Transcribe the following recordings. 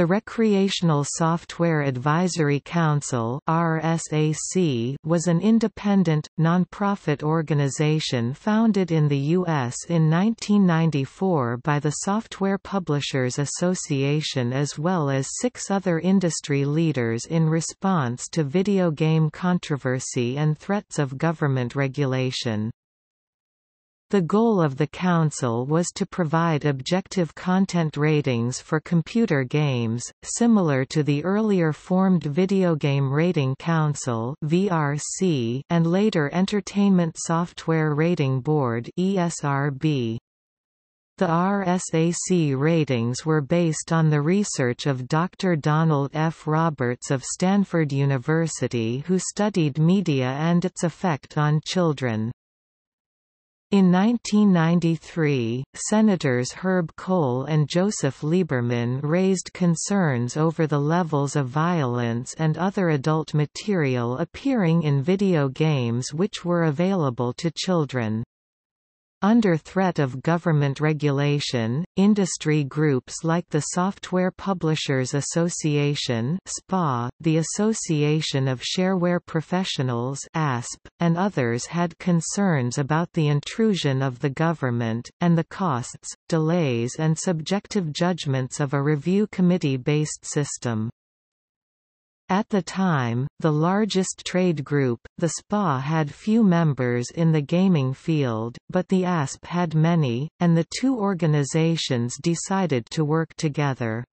The Recreational Software Advisory Council was an independent, nonprofit organization founded in the U.S. in 1994 by the Software Publishers Association as well as six other industry leaders in response to video game controversy and threats of government regulation. The goal of the Council was to provide objective content ratings for computer games, similar to the earlier formed Video Game Rating Council and later Entertainment Software Rating Board The RSAC ratings were based on the research of Dr. Donald F. Roberts of Stanford University who studied media and its effect on children. In 1993, Senators Herb Kohl and Joseph Lieberman raised concerns over the levels of violence and other adult material appearing in video games which were available to children. Under threat of government regulation, industry groups like the Software Publishers Association SPA, the Association of Shareware Professionals ASP, and others had concerns about the intrusion of the government, and the costs, delays and subjective judgments of a review committee-based system. At the time, the largest trade group, the SPA had few members in the gaming field, but the ASP had many, and the two organizations decided to work together.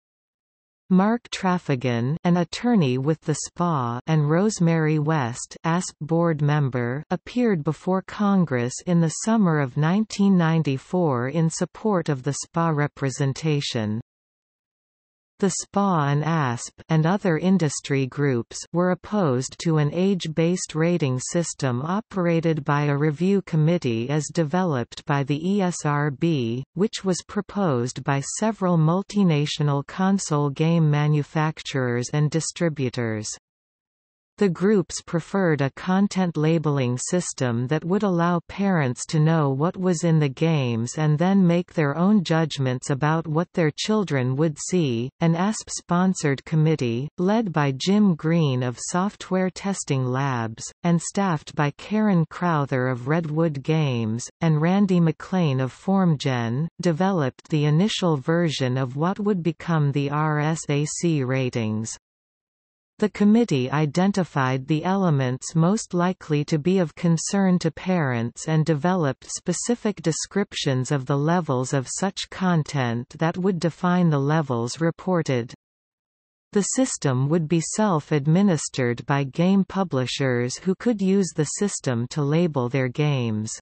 Mark Traffigan, an attorney with the SPA, and Rosemary West, ASP board member, appeared before Congress in the summer of 1994 in support of the SPA representation. The SPA and ASP and other industry groups were opposed to an age-based rating system operated by a review committee as developed by the ESRB, which was proposed by several multinational console game manufacturers and distributors. The groups preferred a content labeling system that would allow parents to know what was in the games and then make their own judgments about what their children would see. An ASP-sponsored committee, led by Jim Green of Software Testing Labs, and staffed by Karen Crowther of Redwood Games, and Randy McLean of FormGen, developed the initial version of what would become the RSAC ratings. The committee identified the elements most likely to be of concern to parents and developed specific descriptions of the levels of such content that would define the levels reported. The system would be self-administered by game publishers who could use the system to label their games.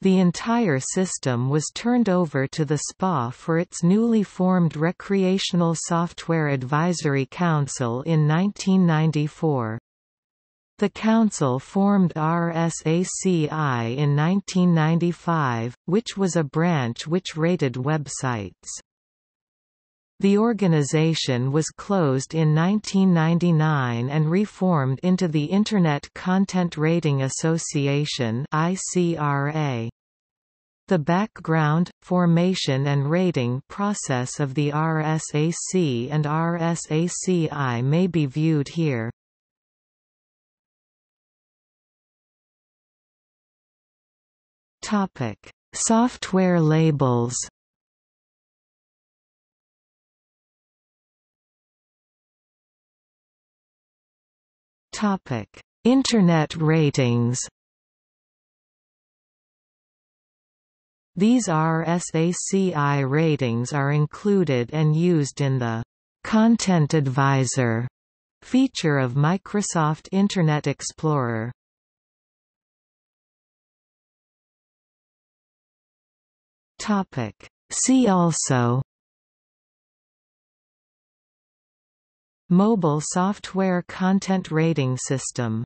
The entire system was turned over to the SPA for its newly formed Recreational Software Advisory Council in 1994. The council formed RSACI in 1995, which was a branch which rated websites. The organization was closed in 1999 and reformed into the Internet Content Rating Association The background, formation and rating process of the RSAC and RSACI may be viewed here. Software labels Topic: Internet ratings. These RSACI ratings are included and used in the Content Advisor feature of Microsoft Internet Explorer. Topic: See also Mobile Software Content Rating System